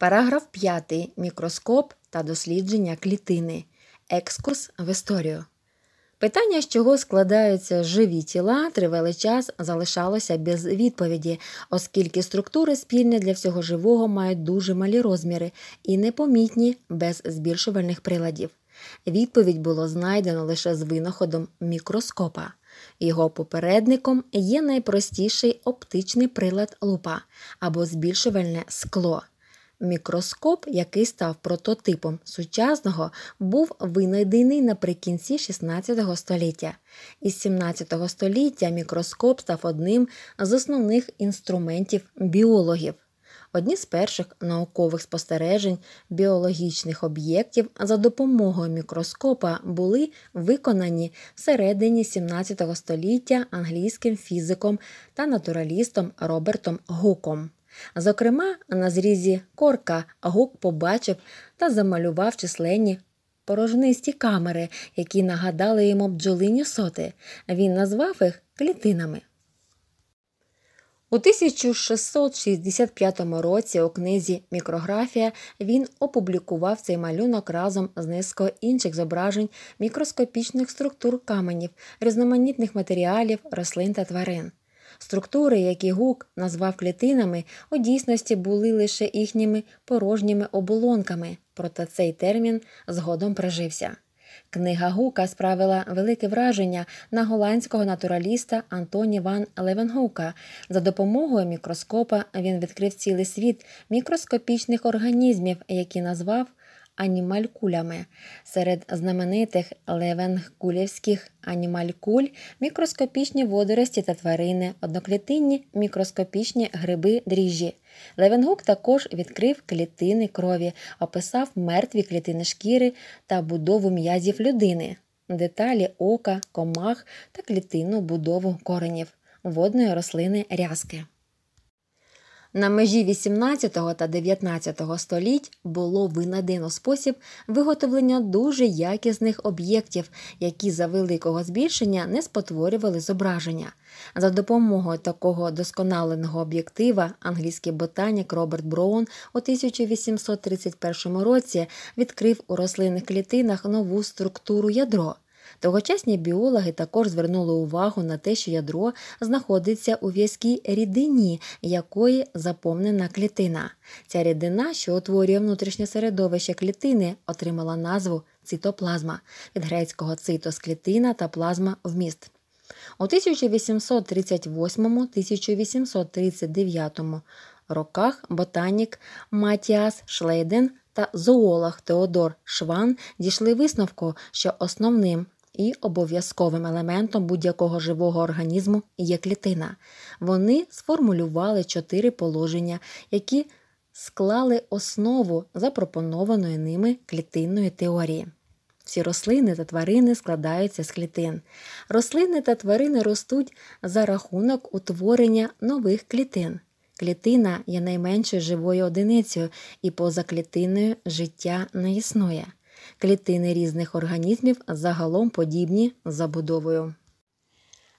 Параграф 5. Мікроскоп та дослідження клітини. Екскурс в історію. Питання, з чого складаються живі тіла, тривалий час залишалося без відповіді, оскільки структури спільні для всього живого мають дуже малі розміри і непомітні без збільшувальних приладів. Відповідь було знайдено лише з винаходом мікроскопа. Його попередником є найпростіший оптичний прилад лупа або збільшувальне скло. Мікроскоп, який став прототипом сучасного, був винайдений наприкінці 16 століття. Із 17 століття мікроскоп став одним з основних інструментів біологів. Одні з перших наукових спостережень біологічних об'єктів за допомогою мікроскопа були виконані всередині 17 століття англійським фізиком та натуралістом Робертом Гуком. Зокрема, на зрізі корка гук побачив та замалював численні порожнисті камери, які нагадали йому бджолині соти. Він назвав їх клітинами. У 1665 році у книзі Мікрографія він опублікував цей малюнок разом з низкою інших зображень мікроскопічних структур каменів, різноманітних матеріалів, рослин та тварин. Структури, які гук назвав клітинами, у дійсності були лише їхніми порожніми оболонками, проте цей термін згодом прижився. Книга Гука справила велике враження на голландського натураліста Антоні Ван Левенгука. За допомогою мікроскопа він відкрив цілий світ мікроскопічних організмів, які назвав анімалькулями. Серед знаменитих левенгкулівських анімалькуль мікроскопічні водорості та тварини, одноклітинні мікроскопічні гриби дріжджі. Левенгук також відкрив клітини крові, описав мертві клітини шкіри та будову м'язів людини, деталі ока, комах та клітинну будову коренів водної рослини рязки. На межі 18 та 19 століть було винайдено спосіб виготовлення дуже якісних об'єктів, які за великого збільшення не спотворювали зображення. За допомогою такого досконаленого об'єктива англійський ботанік Роберт Броун у 1831 році відкрив у рослинних клітинах нову структуру ядро. Тогочасні біологи також звернули увагу на те, що ядро знаходиться у в'язкій рідині, якої заповнена клітина. Ця рідина, що утворює внутрішнє середовище клітини, отримала назву цитоплазма від грецького цитос клітина та плазма вміст. У 1838-1839 роках ботанік Матіас Шлейден та зоолог Теодор Шван дійшли висновку, що основним і обов'язковим елементом будь-якого живого організму є клітина. Вони сформулювали чотири положення, які склали основу запропонованої ними клітинної теорії. Всі рослини та тварини складаються з клітин. Рослини та тварини ростуть за рахунок утворення нових клітин. Клітина є найменшою живою одиницею, і поза клітиною життя не існує. Клітини різних організмів загалом подібні забудовою.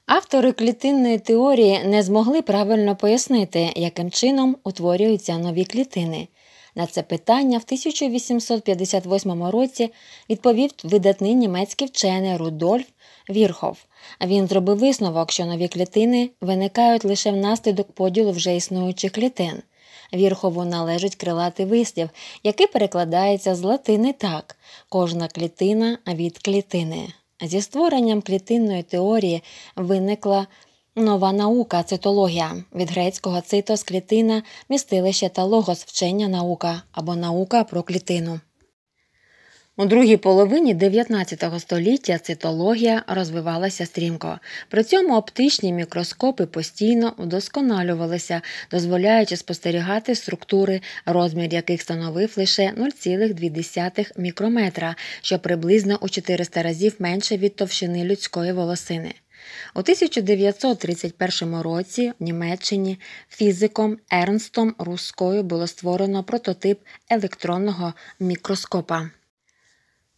Автори клітинної теорії не змогли правильно пояснити, яким чином утворюються нові клітини. На це питання в 1858 році відповів видатний німецький вчений Рудольф Вірхов. Він зробив висновок, що нові клітини виникають лише внаслідок поділу вже існуючих клітин. Вірхову належить крилатий вислів, який перекладається з латини так: кожна клітина від клітини. Зі створенням клітинної теорії виникла нова наука цитологія від грецького цитос клітина, містилище та логос вчення наука або наука про клітину. У другій половині 19 століття цитологія розвивалася стрімко. При цьому оптичні мікроскопи постійно вдосконалювалися, дозволяючи спостерігати структури, розмір яких становив лише 0,2 мікрометра, що приблизно у 400 разів менше від товщини людської волосини. У 1931 році в Німеччині фізиком Ернстом Рускою було створено прототип електронного мікроскопа.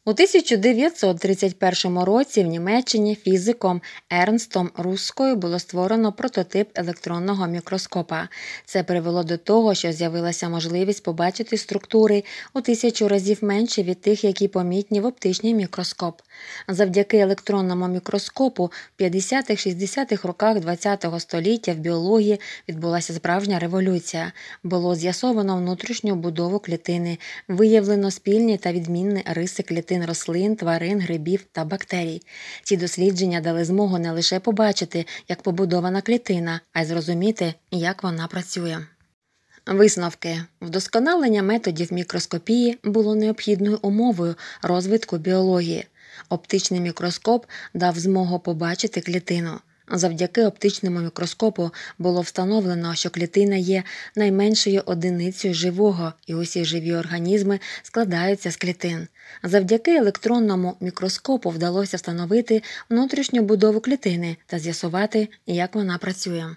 У 1931 році в Німеччині фізиком Ернстом Рускою було створено прототип електронного мікроскопа. Це привело до того, що з'явилася можливість побачити структури у тисячу разів менші від тих, які помітні в оптичний мікроскоп. Завдяки електронному мікроскопу в 50-60-х роках ХХ століття в біології відбулася справжня революція. Було з'ясовано внутрішню будову клітини, виявлено спільні та відмінні риси клітини клітин рослин, тварин, грибів та бактерій. Ці дослідження дали змогу не лише побачити, як побудована клітина, а й зрозуміти, як вона працює. Висновки вдосконалення методів мікроскопії було необхідною умовою розвитку біології. Оптичний мікроскоп дав змогу побачити клітину. Завдяки оптичному мікроскопу було встановлено, що клітина є найменшою одиницею живого, і усі живі організми складаються з клітин. Завдяки електронному мікроскопу вдалося встановити внутрішню будову клітини та з'ясувати, як вона працює.